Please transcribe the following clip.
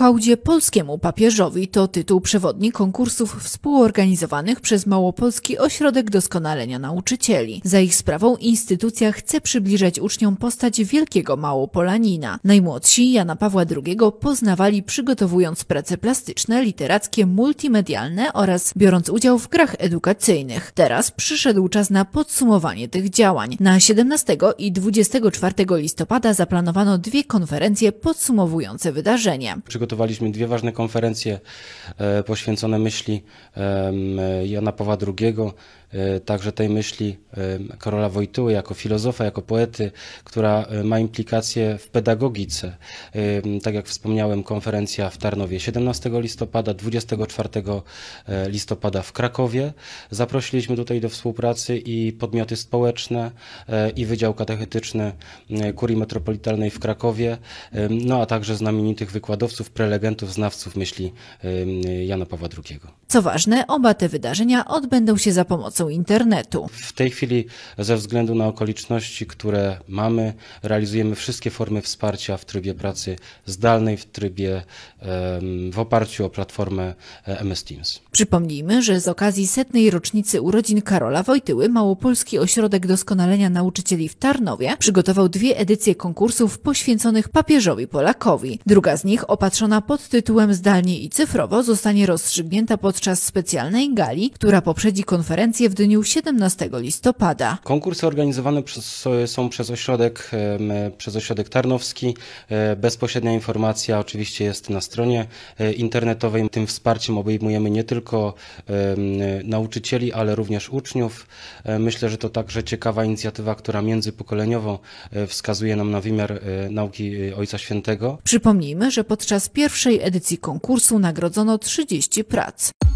hołdzie polskiemu papieżowi to tytuł przewodni konkursów współorganizowanych przez Małopolski Ośrodek Doskonalenia Nauczycieli. Za ich sprawą instytucja chce przybliżać uczniom postać wielkiego Małopolanina. Najmłodsi Jana Pawła II poznawali przygotowując prace plastyczne, literackie, multimedialne oraz biorąc udział w grach edukacyjnych. Teraz przyszedł czas na podsumowanie tych działań. Na 17 i 24 listopada zaplanowano dwie konferencje podsumowujące wydarzenie przygotowaliśmy dwie ważne konferencje e, poświęcone myśli e, Jana Pawła II, E, także tej myśli e, Karola Wojtyły jako filozofa, jako poety, która e, ma implikacje w pedagogice. Tak jak wspomniałem, konferencja w Tarnowie 17 listopada, 24 listopada w Krakowie. Zaprosiliśmy tutaj do współpracy i podmioty społeczne, i Wydział Katechetyczny Kurii Metropolitalnej w Krakowie, no a także znamienitych wykładowców, prelegentów, znawców myśli Jana Pawła II. Co ważne, oba te wydarzenia odbędą się za pomocą internetu. W tej chwili ze względu na okoliczności, które mamy, realizujemy wszystkie formy wsparcia w trybie pracy zdalnej, w trybie w oparciu o platformę e, MS Teams. Przypomnijmy, że z okazji setnej rocznicy urodzin Karola Wojtyły Małopolski Ośrodek Doskonalenia Nauczycieli w Tarnowie przygotował dwie edycje konkursów poświęconych papieżowi Polakowi. Druga z nich, opatrzona pod tytułem Zdalnie i cyfrowo, zostanie rozstrzygnięta pod podczas specjalnej gali, która poprzedzi konferencję w dniu 17 listopada. Konkursy organizowane przez, są przez ośrodek, przez ośrodek Tarnowski. E, bezpośrednia informacja oczywiście jest na stronie e, internetowej. Tym wsparciem obejmujemy nie tylko nauczycieli, ale również uczniów. E, myślę, że to także ciekawa inicjatywa, która międzypokoleniowo wskazuje nam na wymiar nauki Ojca Świętego. Przypomnijmy, że podczas pierwszej edycji konkursu nagrodzono 30 prac.